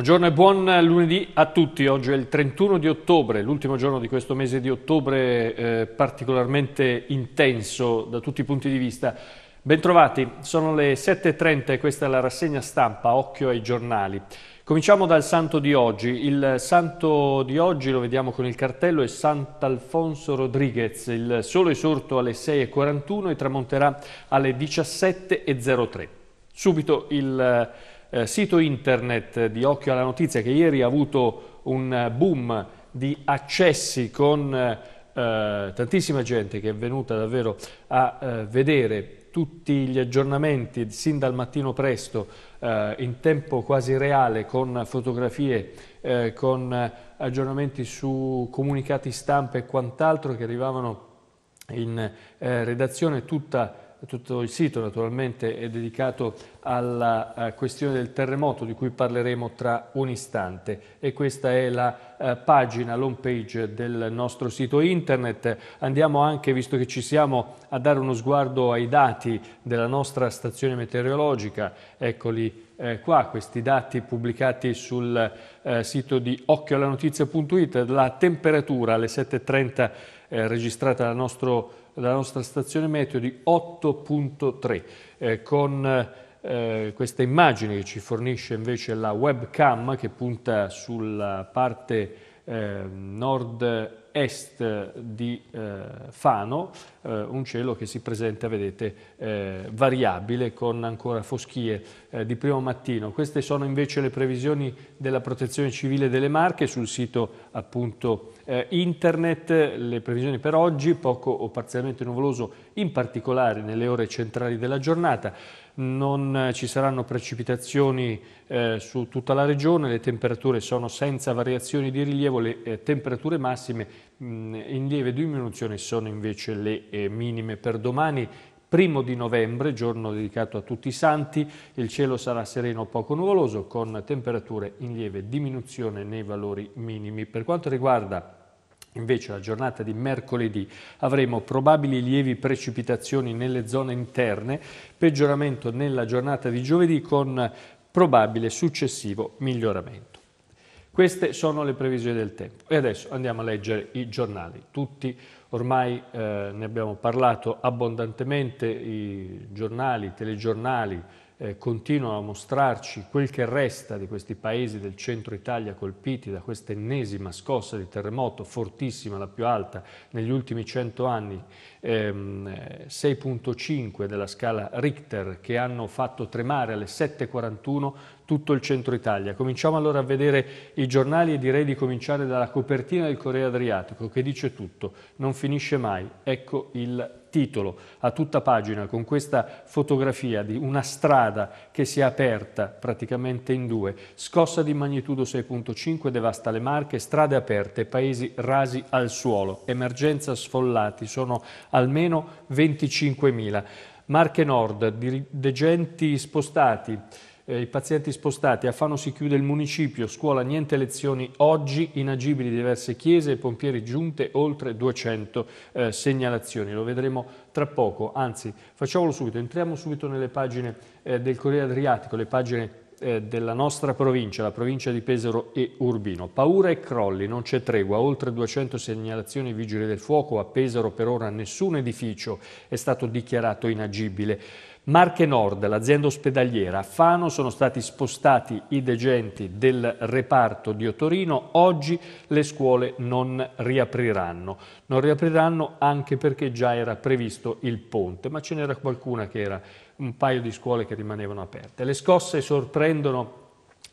Buongiorno e buon lunedì a tutti, oggi è il 31 di ottobre, l'ultimo giorno di questo mese di ottobre eh, particolarmente intenso da tutti i punti di vista. Bentrovati, sono le 7.30 e questa è la rassegna stampa, occhio ai giornali. Cominciamo dal santo di oggi, il santo di oggi lo vediamo con il cartello è Sant'Alfonso Rodriguez, il sole è sorto alle 6.41 e tramonterà alle 17.03. Subito il eh, sito internet di Occhio alla Notizia che ieri ha avuto un eh, boom di accessi con eh, eh, tantissima gente che è venuta davvero a eh, vedere tutti gli aggiornamenti sin dal mattino presto eh, in tempo quasi reale con fotografie, eh, con eh, aggiornamenti su comunicati stampa e quant'altro che arrivavano in eh, redazione tutta tutto il sito naturalmente è dedicato alla eh, questione del terremoto di cui parleremo tra un istante e questa è la eh, pagina, l'home page del nostro sito internet. Andiamo anche, visto che ci siamo, a dare uno sguardo ai dati della nostra stazione meteorologica. Eccoli eh, qua, questi dati pubblicati sul eh, sito di occhioallanotizia.it. La temperatura alle 7.30 eh, registrata dal nostro sito la nostra stazione meteo di 8.3 eh, con eh, questa immagine che ci fornisce invece la webcam che punta sulla parte eh, nord est di eh, Fano, eh, un cielo che si presenta, vedete, eh, variabile con ancora foschie eh, di primo mattino. Queste sono invece le previsioni della protezione civile delle Marche sul sito appunto eh, internet, le previsioni per oggi, poco o parzialmente nuvoloso, in particolare nelle ore centrali della giornata non ci saranno precipitazioni eh, su tutta la regione, le temperature sono senza variazioni di rilievo, le eh, temperature massime Mm, in lieve diminuzione sono invece le eh, minime per domani. Primo di novembre, giorno dedicato a tutti i santi, il cielo sarà sereno o poco nuvoloso con temperature in lieve diminuzione nei valori minimi. Per quanto riguarda Invece la giornata di mercoledì avremo probabili lievi precipitazioni nelle zone interne, peggioramento nella giornata di giovedì con probabile successivo miglioramento. Queste sono le previsioni del tempo. E adesso andiamo a leggere i giornali. Tutti ormai eh, ne abbiamo parlato abbondantemente, i giornali, i telegiornali eh, continuano a mostrarci quel che resta di questi paesi del centro Italia colpiti da questa ennesima scossa di terremoto, fortissima, la più alta negli ultimi cento anni, ehm, 6.5 della scala Richter, che hanno fatto tremare alle 7.41 tutto il centro Italia. Cominciamo allora a vedere i giornali e direi di cominciare dalla copertina del Corriere Adriatico che dice tutto, non finisce mai, ecco il titolo a tutta pagina con questa fotografia di una strada che si è aperta praticamente in due, scossa di magnitudo 6.5 devasta le Marche, strade aperte, paesi rasi al suolo, emergenza sfollati, sono almeno 25.000. Marche Nord, degenti spostati, eh, i pazienti spostati, a Fano si chiude il municipio, scuola niente lezioni oggi, inagibili diverse chiese e pompieri giunte oltre 200 eh, segnalazioni. Lo vedremo tra poco, anzi facciamolo subito, entriamo subito nelle pagine eh, del Corriere Adriatico, le pagine eh, della nostra provincia, la provincia di Pesaro e Urbino. Paura e crolli, non c'è tregua, oltre 200 segnalazioni vigili del fuoco, a Pesaro per ora nessun edificio è stato dichiarato inagibile. Marche Nord, l'azienda ospedaliera, a Fano sono stati spostati i degenti del reparto di Otorino, oggi le scuole non riapriranno. Non riapriranno anche perché già era previsto il ponte, ma ce n'era qualcuna che era un paio di scuole che rimanevano aperte. Le scosse sorprendono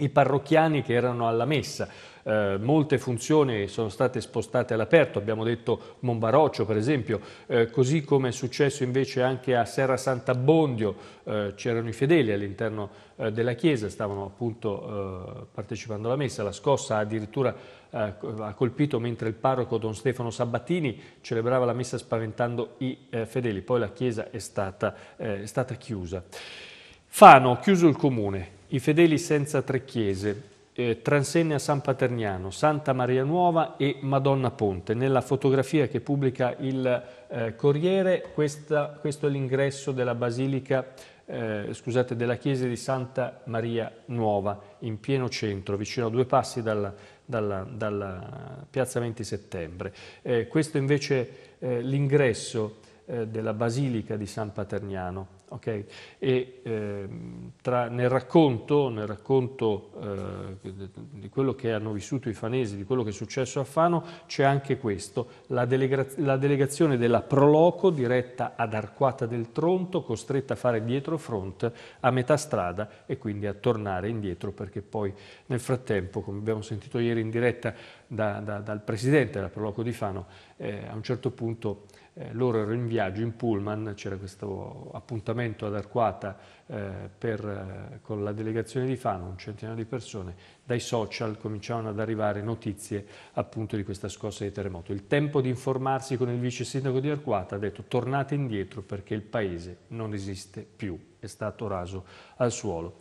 i parrocchiani che erano alla messa. Eh, molte funzioni sono state spostate all'aperto, abbiamo detto Monbaroccio per esempio, eh, così come è successo invece anche a Serra Sant'Abbondio, eh, c'erano i fedeli all'interno eh, della chiesa, stavano appunto eh, partecipando alla messa, la scossa addirittura eh, ha colpito mentre il parroco Don Stefano Sabattini celebrava la messa spaventando i fedeli, poi la chiesa è stata, è stata chiusa. Fano, chiuso il comune, i fedeli senza tre chiese, eh, Transenne a San Paterniano, Santa Maria Nuova e Madonna Ponte. Nella fotografia che pubblica il eh, Corriere, questa, questo è l'ingresso della basilica eh, scusate, della chiesa di Santa Maria Nuova, in pieno centro, vicino a due passi dalla, dalla, dalla piazza 20 settembre. Eh, questo invece è eh, l'ingresso eh, della basilica di San Paterniano, Okay? E, eh, tra, nel racconto, nel racconto eh, di quello che hanno vissuto i fanesi, di quello che è successo a Fano, c'è anche questo, la, delega la, delegazione della Proloco diretta ad Arquata del Tronto, costretta a fare dietro front a metà strada e quindi a tornare indietro perché poi nel frattempo, come abbiamo sentito ieri in diretta da, da, dal presidente della Proloco di Fano, eh, a un certo punto eh, loro erano in viaggio in pullman, c'era questo appuntamento ad Arquata eh, per, eh, con la delegazione di Fano, un centinaio di persone, dai social cominciavano ad arrivare notizie appunto di questa scossa di terremoto. Il tempo di informarsi con il vice sindaco di Arquata ha detto tornate indietro perché il paese non esiste più, è stato raso al suolo.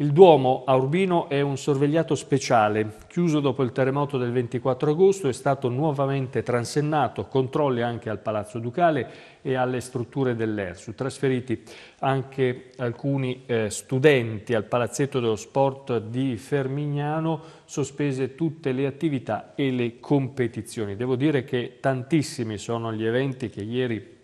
Il Duomo a Urbino è un sorvegliato speciale, chiuso dopo il terremoto del 24 agosto, è stato nuovamente transennato, controlli anche al Palazzo Ducale e alle strutture dell'ERSU, trasferiti anche alcuni eh, studenti al Palazzetto dello Sport di Fermignano, sospese tutte le attività e le competizioni. Devo dire che tantissimi sono gli eventi che ieri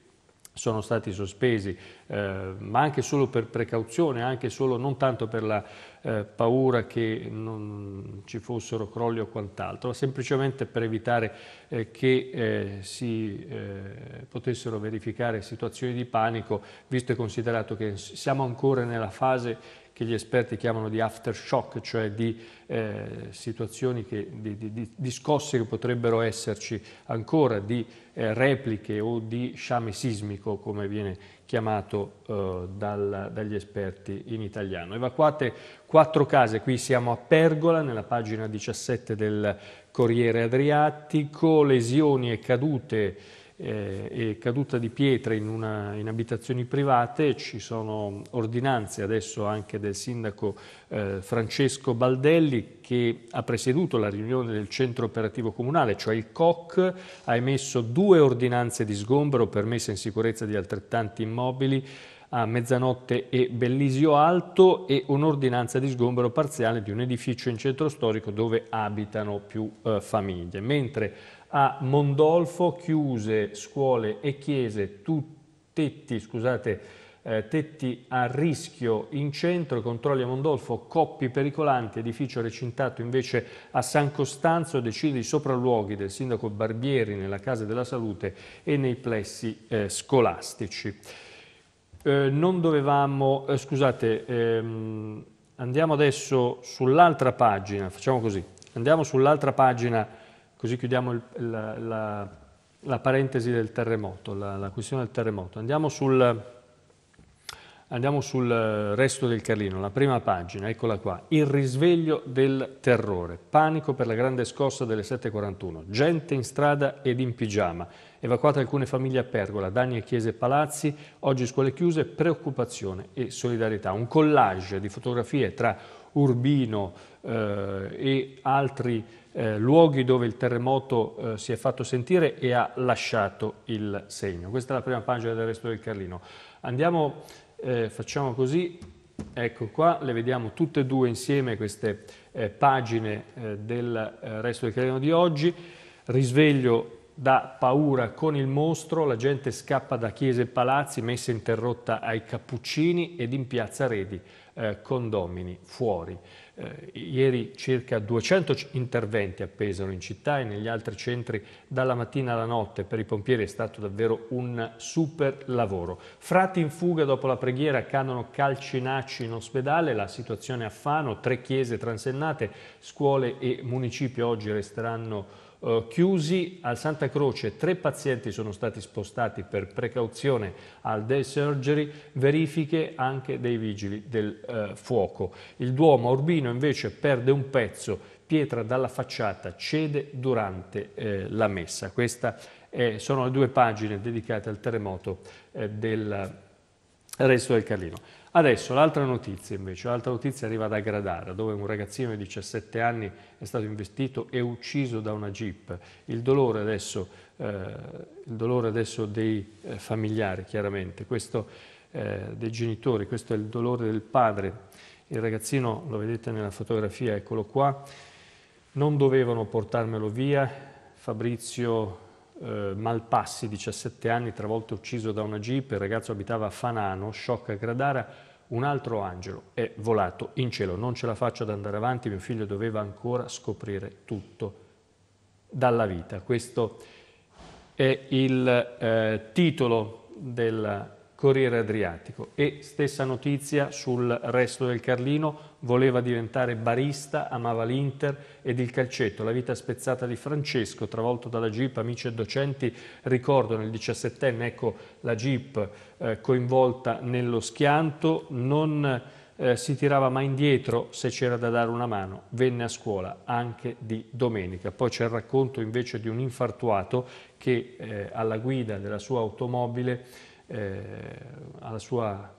sono stati sospesi, eh, ma anche solo per precauzione, anche solo non tanto per la eh, paura che non ci fossero crolli o quant'altro, semplicemente per evitare eh, che eh, si eh, potessero verificare situazioni di panico, visto e considerato che siamo ancora nella fase che gli esperti chiamano di aftershock, cioè di eh, situazioni, che, di, di, di, scosse che potrebbero esserci ancora, di eh, repliche o di sciame sismico, come viene chiamato eh, dal, dagli esperti in italiano. Evacuate quattro case, qui siamo a Pergola, nella pagina 17 del Corriere Adriatico, lesioni e cadute eh, e caduta di pietre in, una, in, abitazioni private, ci sono ordinanze adesso anche del sindaco eh, Francesco Baldelli che ha presieduto la riunione del centro operativo comunale, cioè il COC, ha emesso due ordinanze di sgombero per messa in sicurezza di altrettanti immobili a Mezzanotte e Bellisio Alto e un'ordinanza di sgombero parziale di un edificio in centro storico dove abitano più eh, famiglie, mentre a Mondolfo chiuse scuole e chiese tutti, scusate, eh, tetti a rischio in centro, controlli a Mondolfo, coppi pericolanti, edificio recintato invece a San Costanzo, decine di sopralluoghi del sindaco Barbieri nella Casa della Salute e nei plessi eh, scolastici. Eh, non dovevamo, eh, scusate, ehm, andiamo adesso sull'altra pagina, facciamo così, andiamo sull'altra pagina così chiudiamo il, la, la, la, parentesi del terremoto, la, la questione del terremoto. Andiamo sul, andiamo sul, eh, resto del Carlino, la prima pagina, eccola qua, il risveglio del terrore, panico per la grande scossa delle 7.41, gente in strada ed in pigiama, evacuate alcune famiglie a Pergola, danni a chiese e palazzi, oggi scuole chiuse, preoccupazione e solidarietà, un collage di fotografie tra Urbino eh, e altri eh, luoghi dove il terremoto eh, si è fatto sentire e ha lasciato il segno. Questa è la prima pagina del resto del Carlino. Andiamo, eh, facciamo così, ecco qua, le vediamo tutte e due insieme queste eh, pagine eh, del eh, resto del Carlino di oggi. Risveglio da paura con il mostro, la gente scappa da chiese e palazzi, messa interrotta ai cappuccini ed in piazza Redi eh, condomini fuori. Eh, ieri circa 200 interventi appesero in città e negli altri centri dalla mattina alla notte. Per i pompieri è stato davvero un super lavoro. Frati in fuga dopo la preghiera cadono calcinacci in ospedale, la situazione a Fano, tre chiese transennate, scuole e municipio oggi resteranno eh, chiusi. Al Santa Croce tre pazienti sono stati spostati per precauzione al day surgery, verifiche anche dei vigili del eh, fuoco. Il Duomo Urbino invece perde un pezzo, pietra dalla facciata cede durante eh, la messa. Queste sono le due pagine dedicate al terremoto eh, del eh, resto del Carlino. Adesso l'altra notizia invece, l'altra notizia arriva da Gradara, dove un ragazzino di 17 anni è stato investito e ucciso da una jeep. Il dolore adesso, eh, il dolore adesso dei eh, familiari, chiaramente, questo, eh, dei genitori, questo è il dolore del padre. Il ragazzino, lo vedete nella fotografia, eccolo qua, non dovevano portarmelo via, Fabrizio eh, Malpassi, 17 anni, travolto e ucciso da una jeep, il ragazzo abitava a Fanano, sciocca Gradara, un altro angelo è volato in cielo, non ce la faccio ad andare avanti, mio figlio doveva ancora scoprire tutto dalla vita. Questo è il eh, titolo della Corriere Adriatico. E stessa notizia sul resto del Carlino, voleva diventare barista, amava l'Inter ed il calcetto. La vita spezzata di Francesco, travolto dalla Jeep, amici e docenti, ricordano il 17enne, ecco la Jeep eh, coinvolta nello schianto, non eh, si tirava mai indietro se c'era da dare una mano, venne a scuola anche di domenica. Poi c'è il racconto invece di un infartuato che eh, alla guida della sua automobile eh, alla sua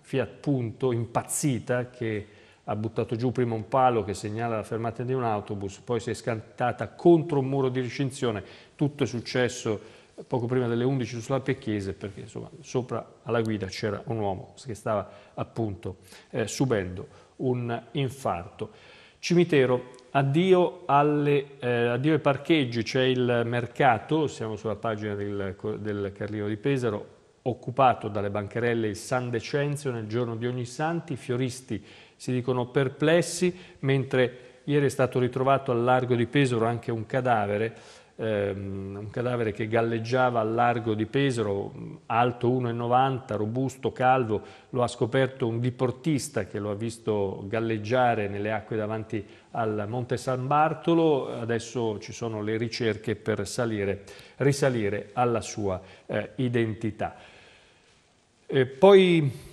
Fiat Punto impazzita che ha buttato giù prima un palo che segnala la fermata di un autobus, poi si è scantata contro un muro di recinzione, tutto è successo poco prima delle 11 sulla Pecchese perché insomma, sopra alla guida c'era un uomo che stava appunto eh, subendo un infarto. Cimitero, addio, alle, eh, addio ai parcheggi, c'è il mercato, siamo sulla pagina del, del Carlino di Pesaro, occupato dalle bancherelle il San Decenzio nel giorno di ogni santi, i fioristi si dicono perplessi, mentre ieri è stato ritrovato al largo di Pesaro anche un cadavere ehm, un cadavere che galleggiava al largo di Pesaro, alto 1,90, robusto, calvo, lo ha scoperto un diportista che lo ha visto galleggiare nelle acque davanti al Monte San Bartolo, adesso ci sono le ricerche per salire, risalire alla sua eh, identità. E poi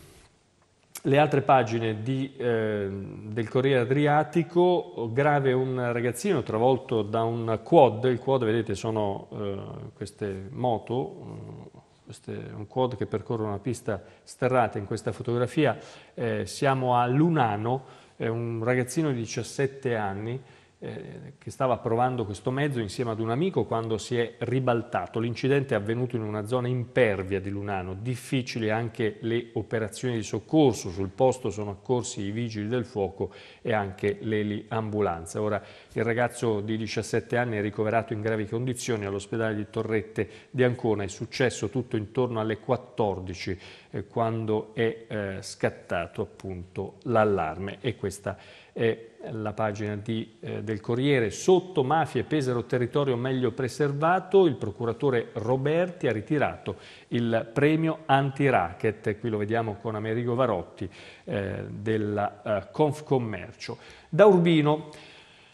le altre pagine di, eh, del Corriere Adriatico, grave un ragazzino travolto da un quad, il quad vedete sono eh, queste moto, mm, questo un quad che percorre una pista sterrata in questa fotografia, eh, siamo a Lunano, è un ragazzino di 17 anni eh, che stava provando questo mezzo insieme ad un amico quando si è ribaltato. L'incidente è avvenuto in una zona impervia di Lunano, difficili anche le operazioni di soccorso, sul posto sono accorsi i vigili del fuoco e anche l'eliambulanza. Ora il ragazzo di 17 anni è ricoverato in gravi condizioni all'ospedale di Torrette di Ancona, è successo tutto intorno alle 14 eh, quando è eh, scattato appunto l'allarme e questa è è la pagina di, eh, del Corriere. Sotto mafie Pesaro territorio meglio preservato, il procuratore Roberti ha ritirato il premio anti-racket, qui lo vediamo con Amerigo Varotti eh, della eh, Confcommercio. Da Urbino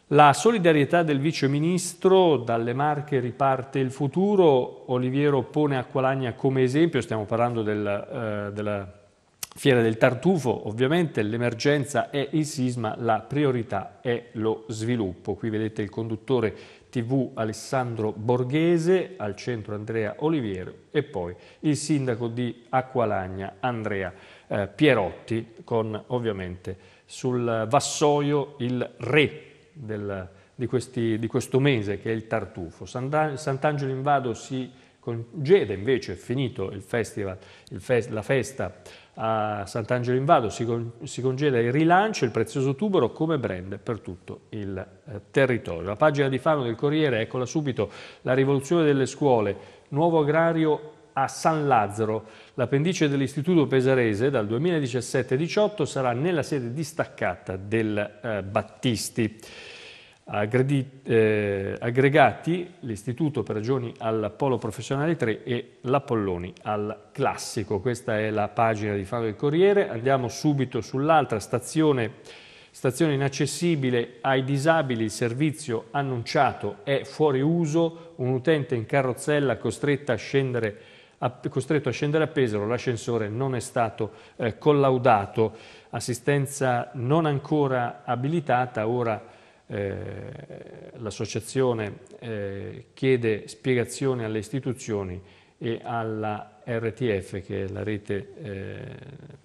la solidarietà del Vice Ministro, dalle Marche riparte il futuro, Oliviero pone Acqualagna come esempio, stiamo parlando del, eh, della Fiera del Tartufo, ovviamente l'emergenza è il sisma, la priorità è lo sviluppo. Qui vedete il conduttore TV Alessandro Borghese, al centro Andrea Oliviero e poi il sindaco di Acqualagna Andrea eh, Pierotti con ovviamente sul vassoio il re del, di, questi, di, questo mese che è il Tartufo. Sant'Angelo in Vado si congeda invece, è finito il festival, il fest, la festa a Sant'Angelo in Vado si, con, si, congeda il rilancio, il prezioso tubero come brand per tutto il eh, territorio. La pagina di Fano del Corriere, eccola subito, la rivoluzione delle scuole, nuovo agrario a San Lazzaro. L'appendice dell'Istituto Pesarese dal 2017-18 sarà nella sede distaccata del eh, Battisti. Eh, aggregati l'Istituto per ragioni al Polo Professionale 3 e l'Apolloni al Classico. Questa è la pagina di Faro del Corriere. Andiamo subito sull'altra stazione, stazione inaccessibile ai disabili. Il servizio annunciato è fuori uso. Un utente in carrozzella costretto a scendere costretto a scendere a Pesaro, l'ascensore non è stato eh, collaudato, assistenza non ancora abilitata, ora eh, l'associazione eh, chiede spiegazioni alle istituzioni e alla RTF, che è la rete eh,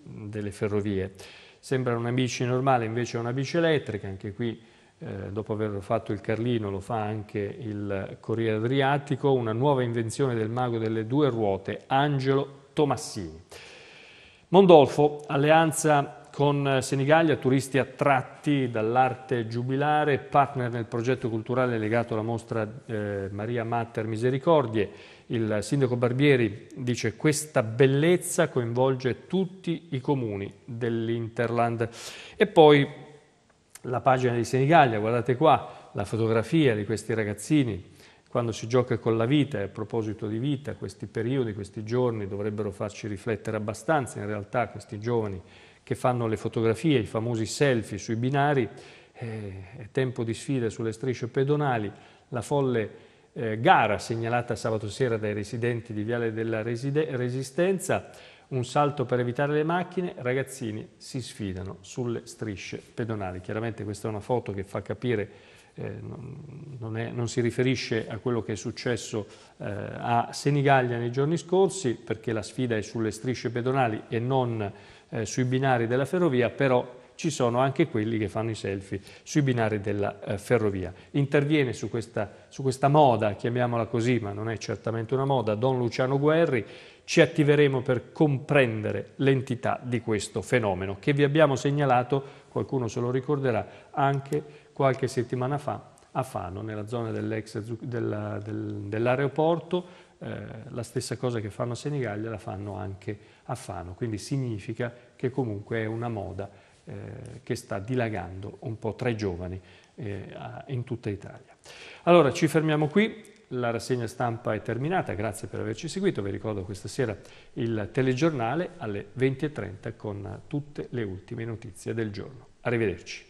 delle ferrovie. Sembra una bici normale, invece è una bici elettrica, anche qui eh, dopo aver fatto il Carlino lo fa anche il Corriere Adriatico, una nuova invenzione del mago delle due ruote, Angelo Tomassini. Mondolfo, alleanza con eh, Senigallia, turisti attratti dall'arte giubilare, partner nel progetto culturale legato alla mostra eh, Maria Matter Misericordie. Il sindaco Barbieri dice questa bellezza coinvolge tutti i comuni dell'Interland. E poi la pagina di Senigallia, guardate qua, la fotografia di questi ragazzini quando si gioca con la vita, e a proposito di vita, questi periodi, questi giorni dovrebbero farci riflettere abbastanza, in realtà questi giovani che fanno le fotografie, i famosi selfie sui binari, eh, è tempo di sfida sulle strisce pedonali, la folle eh, gara segnalata sabato sera dai residenti di Viale della Reside Resistenza, un salto per evitare le macchine, ragazzini si sfidano sulle strisce pedonali. Chiaramente questa è una foto che fa capire eh, non, è, non, si riferisce a quello che è successo eh, a Senigallia nei giorni scorsi, perché la sfida è sulle strisce pedonali e non eh, sui binari della ferrovia, però ci sono anche quelli che fanno i selfie sui binari della eh, ferrovia. Interviene su questa, su questa, moda, chiamiamola così, ma non è certamente una moda, Don Luciano Guerri, ci attiveremo per comprendere l'entità di questo fenomeno che vi abbiamo segnalato, qualcuno se lo ricorderà, anche qualche settimana fa a Fano, nella zona dell'ex della, del, dell'aeroporto, eh, la stessa cosa che fanno a Senigallia la fanno anche a a Fano, quindi significa che comunque è una moda eh, che sta dilagando un po' tra i giovani eh, in tutta Italia. Allora ci fermiamo qui, la rassegna stampa è terminata, grazie per averci seguito, vi ricordo questa sera il telegiornale alle 20.30 con tutte le ultime notizie del giorno. Arrivederci.